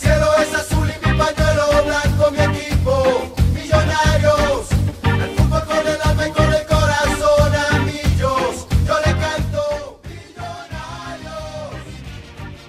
cielo es azul y mi pañuelo blanco, mi equipo, millonarios, el fútbol con el alma y con el corazón, amigos, yo le canto, millonarios, millonarios.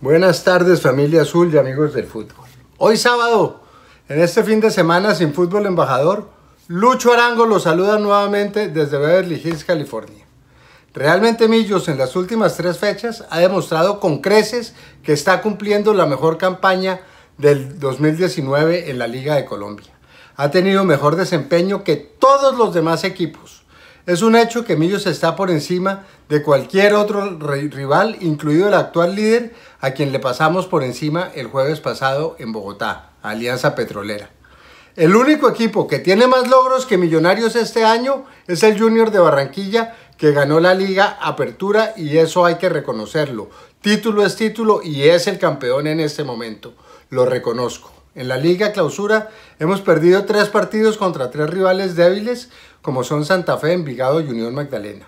Buenas tardes familia Azul y amigos del fútbol. Hoy sábado, en este fin de semana sin fútbol embajador, Lucho Arango lo saluda nuevamente desde Beverly Hills, California. Realmente Millos en las últimas tres fechas ha demostrado con creces que está cumpliendo la mejor campaña del 2019 en la Liga de Colombia. Ha tenido mejor desempeño que todos los demás equipos es un hecho que Millos está por encima de cualquier otro rival, incluido el actual líder, a quien le pasamos por encima el jueves pasado en Bogotá, Alianza Petrolera. El único equipo que tiene más logros que Millonarios este año es el Junior de Barranquilla, que ganó la Liga Apertura y eso hay que reconocerlo. Título es título y es el campeón en este momento. Lo reconozco. En la Liga Clausura hemos perdido tres partidos contra tres rivales débiles como son Santa Fe, Envigado y Unión Magdalena.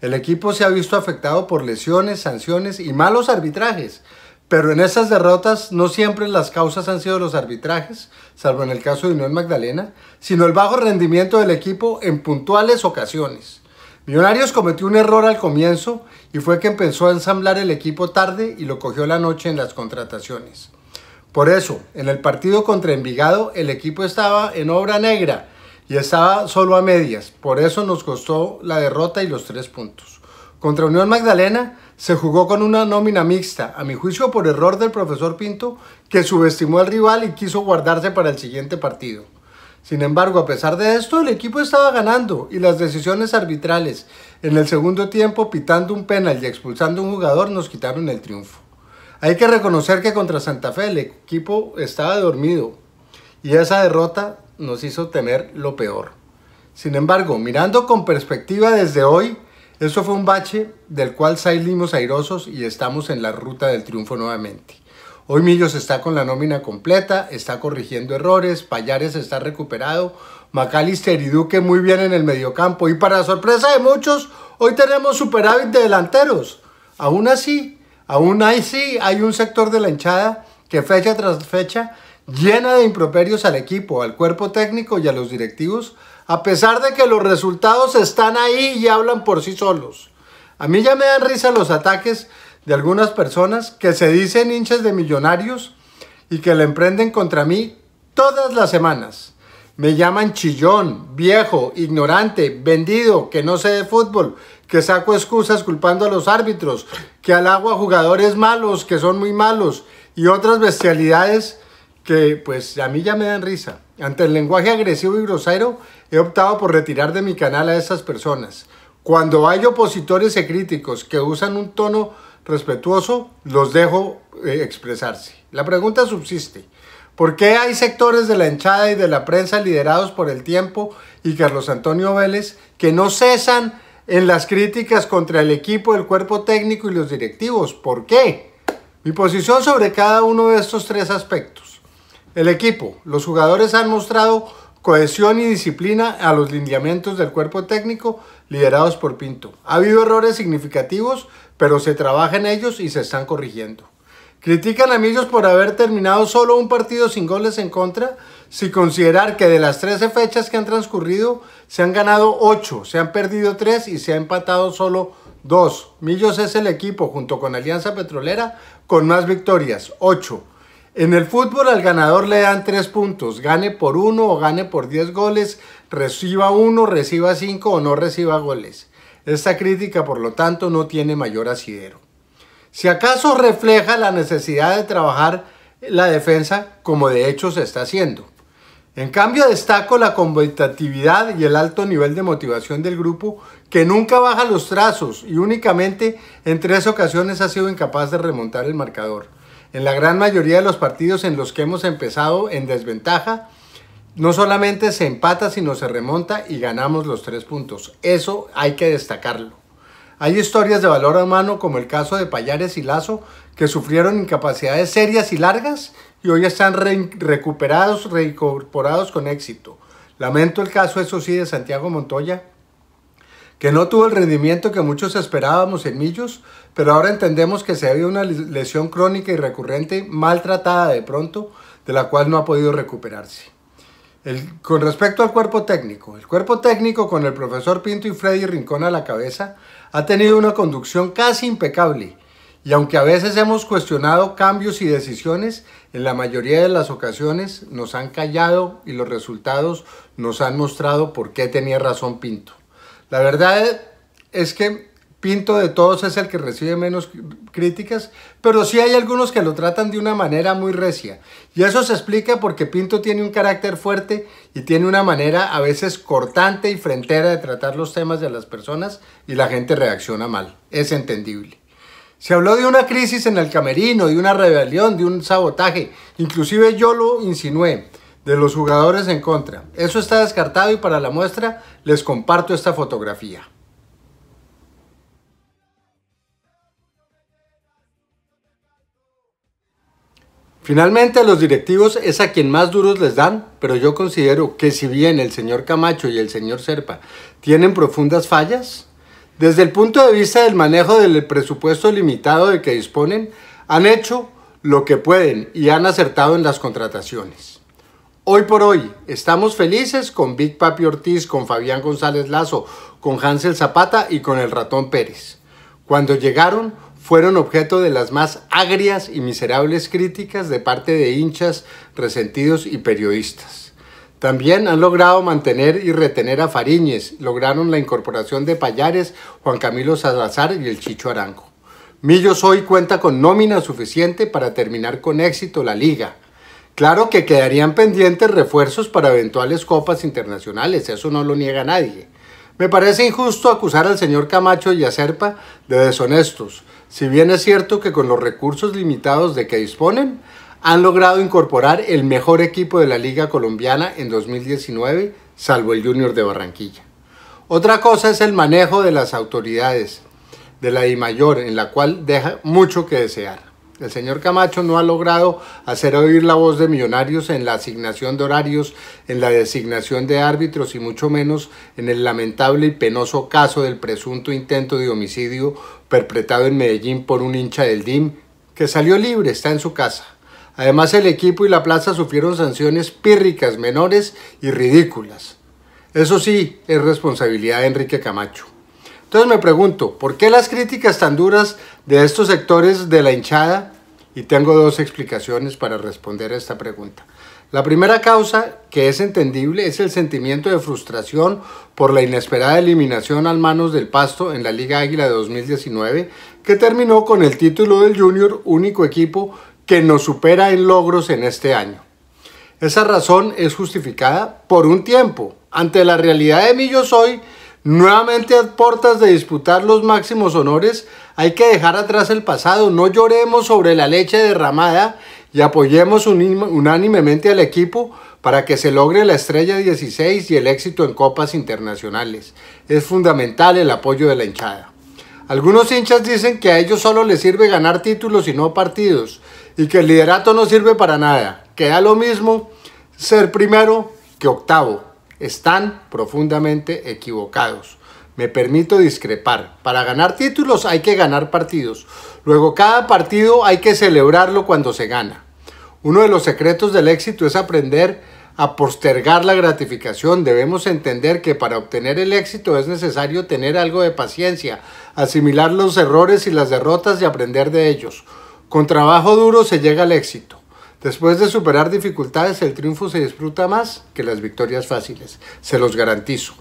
El equipo se ha visto afectado por lesiones, sanciones y malos arbitrajes, pero en esas derrotas no siempre las causas han sido los arbitrajes, salvo en el caso de Unión Magdalena, sino el bajo rendimiento del equipo en puntuales ocasiones. Millonarios cometió un error al comienzo y fue que empezó a ensamblar el equipo tarde y lo cogió la noche en las contrataciones. Por eso, en el partido contra Envigado, el equipo estaba en obra negra y estaba solo a medias. Por eso nos costó la derrota y los tres puntos. Contra Unión Magdalena se jugó con una nómina mixta, a mi juicio por error del profesor Pinto, que subestimó al rival y quiso guardarse para el siguiente partido. Sin embargo, a pesar de esto, el equipo estaba ganando y las decisiones arbitrales, en el segundo tiempo pitando un penal y expulsando un jugador, nos quitaron el triunfo. Hay que reconocer que contra Santa Fe el equipo estaba dormido y esa derrota nos hizo tener lo peor. Sin embargo, mirando con perspectiva desde hoy, eso fue un bache del cual salimos airosos y estamos en la ruta del triunfo nuevamente. Hoy Millos está con la nómina completa, está corrigiendo errores, Payares está recuperado, Macalister y Duque muy bien en el mediocampo y para sorpresa de muchos, hoy tenemos superávit de delanteros. Aún así, Aún ahí sí hay un sector de la hinchada que fecha tras fecha llena de improperios al equipo, al cuerpo técnico y a los directivos, a pesar de que los resultados están ahí y hablan por sí solos. A mí ya me dan risa los ataques de algunas personas que se dicen hinchas de millonarios y que le emprenden contra mí todas las semanas. Me llaman chillón, viejo, ignorante, vendido, que no sé de fútbol, que saco excusas culpando a los árbitros, que halago a jugadores malos, que son muy malos, y otras bestialidades que pues a mí ya me dan risa. Ante el lenguaje agresivo y grosero, he optado por retirar de mi canal a esas personas. Cuando hay opositores y críticos que usan un tono respetuoso, los dejo eh, expresarse. La pregunta subsiste. ¿Por qué hay sectores de la hinchada y de la prensa liderados por el tiempo y Carlos Antonio Vélez que no cesan en las críticas contra el equipo, el cuerpo técnico y los directivos. ¿Por qué? Mi posición sobre cada uno de estos tres aspectos. El equipo, los jugadores han mostrado cohesión y disciplina a los lineamientos del cuerpo técnico liderados por Pinto. Ha habido errores significativos, pero se trabaja en ellos y se están corrigiendo. Critican a Millos por haber terminado solo un partido sin goles en contra, si considerar que de las 13 fechas que han transcurrido, se han ganado 8, se han perdido 3 y se ha empatado solo 2. Millos es el equipo, junto con Alianza Petrolera, con más victorias, 8. En el fútbol al ganador le dan 3 puntos, gane por 1 o gane por 10 goles, reciba 1, reciba 5 o no reciba goles. Esta crítica, por lo tanto, no tiene mayor asidero. Si acaso refleja la necesidad de trabajar la defensa como de hecho se está haciendo. En cambio, destaco la convocatividad y el alto nivel de motivación del grupo que nunca baja los trazos y únicamente en tres ocasiones ha sido incapaz de remontar el marcador. En la gran mayoría de los partidos en los que hemos empezado en desventaja, no solamente se empata, sino se remonta y ganamos los tres puntos. Eso hay que destacarlo. Hay historias de valor humano como el caso de Payares y Lazo, que sufrieron incapacidades serias y largas y hoy están recuperados, reincorporados con éxito. Lamento el caso, eso sí, de Santiago Montoya, que no tuvo el rendimiento que muchos esperábamos en Millos, pero ahora entendemos que se había una lesión crónica y recurrente, maltratada de pronto, de la cual no ha podido recuperarse con respecto al cuerpo técnico, el cuerpo técnico con el profesor Pinto y Freddy Rincón a la cabeza ha tenido una conducción casi impecable y aunque a veces hemos cuestionado cambios y decisiones, en la mayoría de las ocasiones nos han callado y los resultados nos han mostrado por qué tenía razón Pinto. La verdad es que Pinto de todos es el que recibe menos críticas, pero sí hay algunos que lo tratan de una manera muy recia. Y eso se explica porque Pinto tiene un carácter fuerte y tiene una manera a veces cortante y frentera de tratar los temas de las personas y la gente reacciona mal. Es entendible. Se habló de una crisis en el camerino, de una rebelión, de un sabotaje. Inclusive yo lo insinué, de los jugadores en contra. Eso está descartado y para la muestra les comparto esta fotografía. Finalmente, a los directivos es a quien más duros les dan, pero yo considero que si bien el señor Camacho y el señor Serpa tienen profundas fallas, desde el punto de vista del manejo del presupuesto limitado de que disponen, han hecho lo que pueden y han acertado en las contrataciones. Hoy por hoy estamos felices con Big Papi Ortiz, con Fabián González Lazo, con Hansel Zapata y con el ratón Pérez. Cuando llegaron, fueron objeto de las más agrias y miserables críticas de parte de hinchas, resentidos y periodistas. También han logrado mantener y retener a Fariñez, lograron la incorporación de Payares, Juan Camilo Salazar y el Chicho Arango. Millos hoy cuenta con nómina suficiente para terminar con éxito la liga. Claro que quedarían pendientes refuerzos para eventuales copas internacionales, eso no lo niega nadie. Me parece injusto acusar al señor Camacho y a Serpa de deshonestos, si bien es cierto que con los recursos limitados de que disponen, han logrado incorporar el mejor equipo de la Liga Colombiana en 2019, salvo el Junior de Barranquilla. Otra cosa es el manejo de las autoridades de la I-Mayor, en la cual deja mucho que desear. El señor Camacho no ha logrado hacer oír la voz de Millonarios en la asignación de horarios, en la designación de árbitros y mucho menos en el lamentable y penoso caso del presunto intento de homicidio perpetrado en Medellín por un hincha del DIM que salió libre, está en su casa. Además el equipo y la plaza sufrieron sanciones pírricas, menores y ridículas. Eso sí, es responsabilidad de Enrique Camacho. Entonces me pregunto, ¿por qué las críticas tan duras de estos sectores de la hinchada? Y tengo dos explicaciones para responder a esta pregunta. La primera causa, que es entendible, es el sentimiento de frustración por la inesperada eliminación al manos del Pasto en la Liga Águila de 2019, que terminó con el título del Junior, único equipo que nos supera en logros en este año. Esa razón es justificada por un tiempo, ante la realidad de mí yo soy, Nuevamente a portas de disputar los máximos honores, hay que dejar atrás el pasado, no lloremos sobre la leche derramada y apoyemos unánimemente al equipo para que se logre la estrella 16 y el éxito en copas internacionales. Es fundamental el apoyo de la hinchada. Algunos hinchas dicen que a ellos solo les sirve ganar títulos y no partidos, y que el liderato no sirve para nada. Que da lo mismo ser primero que octavo están profundamente equivocados. Me permito discrepar. Para ganar títulos hay que ganar partidos. Luego cada partido hay que celebrarlo cuando se gana. Uno de los secretos del éxito es aprender a postergar la gratificación. Debemos entender que para obtener el éxito es necesario tener algo de paciencia, asimilar los errores y las derrotas y aprender de ellos. Con trabajo duro se llega al éxito. Después de superar dificultades, el triunfo se disfruta más que las victorias fáciles, se los garantizo.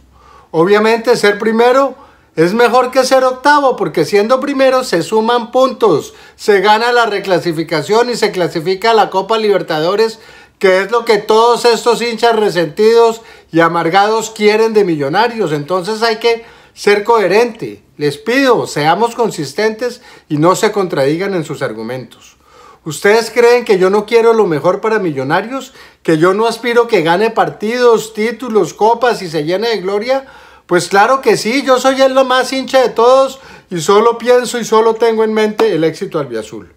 Obviamente, ser primero es mejor que ser octavo, porque siendo primero se suman puntos, se gana la reclasificación y se clasifica a la Copa Libertadores, que es lo que todos estos hinchas resentidos y amargados quieren de millonarios. Entonces hay que ser coherente. Les pido, seamos consistentes y no se contradigan en sus argumentos. ¿Ustedes creen que yo no quiero lo mejor para Millonarios? ¿Que yo no aspiro que gane partidos, títulos, copas y se llene de gloria? Pues claro que sí, yo soy el más hincha de todos y solo pienso y solo tengo en mente el éxito al azul.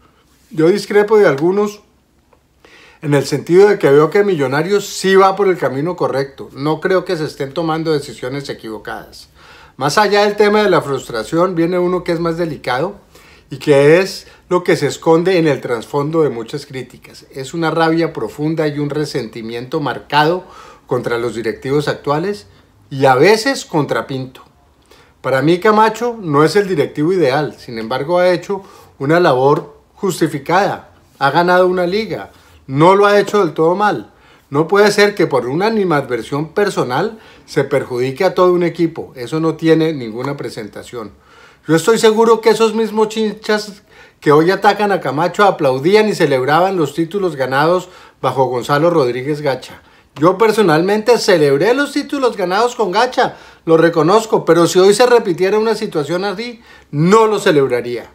Yo discrepo de algunos en el sentido de que veo que Millonarios sí va por el camino correcto. No creo que se estén tomando decisiones equivocadas. Más allá del tema de la frustración, viene uno que es más delicado y que es lo que se esconde en el trasfondo de muchas críticas. Es una rabia profunda y un resentimiento marcado contra los directivos actuales y a veces contra Pinto. Para mí Camacho no es el directivo ideal, sin embargo ha hecho una labor justificada, ha ganado una liga, no lo ha hecho del todo mal. No puede ser que por una animadversión personal se perjudique a todo un equipo, eso no tiene ninguna presentación. Yo estoy seguro que esos mismos chinchas que hoy atacan a Camacho aplaudían y celebraban los títulos ganados bajo Gonzalo Rodríguez Gacha. Yo personalmente celebré los títulos ganados con Gacha, lo reconozco, pero si hoy se repitiera una situación así, no lo celebraría.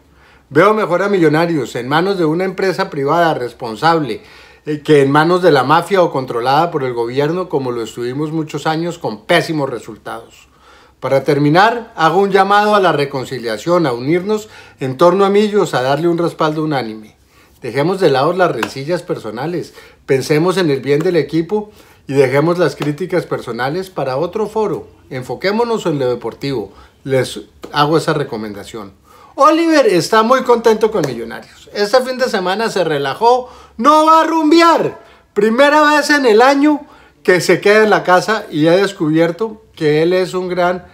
Veo mejor a Millonarios en manos de una empresa privada responsable eh, que en manos de la mafia o controlada por el gobierno como lo estuvimos muchos años con pésimos resultados. Para terminar, hago un llamado a la reconciliación, a unirnos en torno a Millos, a darle un respaldo unánime. Dejemos de lado las rencillas personales, pensemos en el bien del equipo y dejemos las críticas personales para otro foro. Enfoquémonos en lo deportivo. Les hago esa recomendación. Oliver está muy contento con Millonarios. Este fin de semana se relajó, no va a rumbear. Primera vez en el año que se queda en la casa y ha descubierto que él es un gran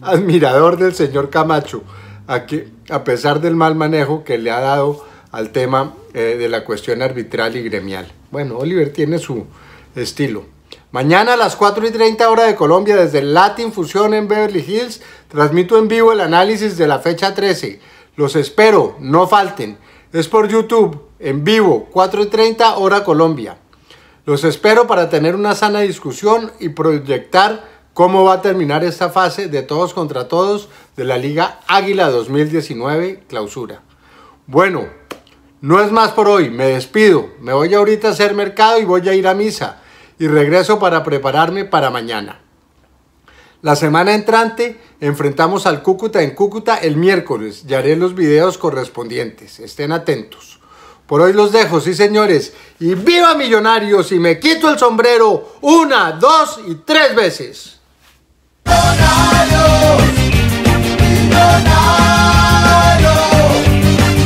admirador del señor Camacho, a, a pesar del mal manejo que le ha dado al tema eh, de la cuestión arbitral y gremial. Bueno, Oliver tiene su estilo. Mañana a las 4 y 30 hora de Colombia desde Latin Fusion en Beverly Hills, transmito en vivo el análisis de la fecha 13. Los espero, no falten. Es por YouTube, en vivo, 4 y 30 hora Colombia. Los espero para tener una sana discusión y proyectar cómo va a terminar esta fase de todos contra todos de la Liga Águila 2019 clausura. Bueno, no es más por hoy, me despido, me voy ahorita a hacer mercado y voy a ir a misa y regreso para prepararme para mañana. La semana entrante enfrentamos al Cúcuta en Cúcuta el miércoles y haré los videos correspondientes. Estén atentos. Por hoy los dejo, sí señores. Y viva Millonarios y me quito el sombrero una, dos y tres veces. Millonarios, millonarios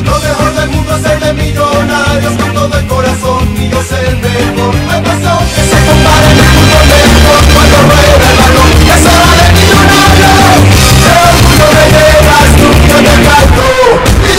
Lo mejor del mundo es ser de millonarios Con todo el corazón y yo ser mejor No hay razón que se compare en el mundo lejos Cuando rueda el balón, es hora de millonarios Que el mundo le llegue a su